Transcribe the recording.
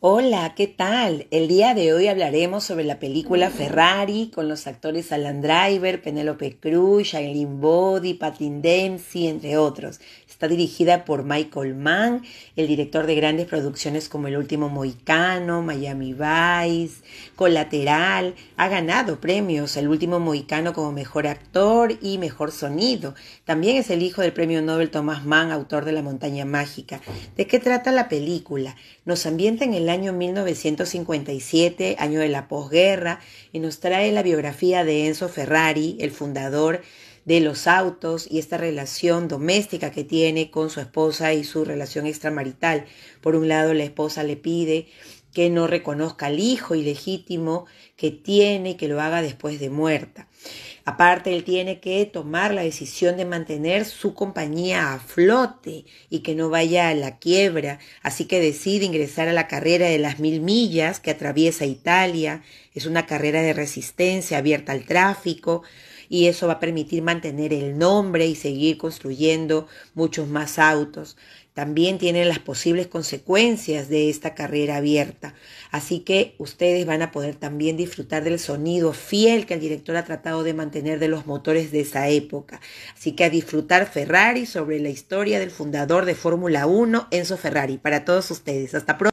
Hola, ¿qué tal? El día de hoy hablaremos sobre la película Ferrari con los actores Alan Driver, Penélope Cruz, Shailene Body, Patin Dempsey, entre otros. Está dirigida por Michael Mann, el director de grandes producciones como El último Moicano, Miami Vice, Colateral. Ha ganado premios El último Mohicano como mejor actor y mejor sonido. También es el hijo del premio Nobel Thomas Mann, autor de La montaña mágica. ¿De qué trata la película? Nos ambienta en el año 1957, año de la posguerra, y nos trae la biografía de Enzo Ferrari, el fundador de los autos y esta relación doméstica que tiene con su esposa y su relación extramarital. Por un lado, la esposa le pide que no reconozca al hijo ilegítimo que tiene y que lo haga después de muerta. Aparte, él tiene que tomar la decisión de mantener su compañía a flote y que no vaya a la quiebra, así que decide ingresar a la carrera de las mil millas que atraviesa Italia. Es una carrera de resistencia abierta al tráfico, y eso va a permitir mantener el nombre y seguir construyendo muchos más autos. También tienen las posibles consecuencias de esta carrera abierta. Así que ustedes van a poder también disfrutar del sonido fiel que el director ha tratado de mantener de los motores de esa época. Así que a disfrutar Ferrari sobre la historia del fundador de Fórmula 1, Enzo Ferrari. Para todos ustedes, hasta pronto.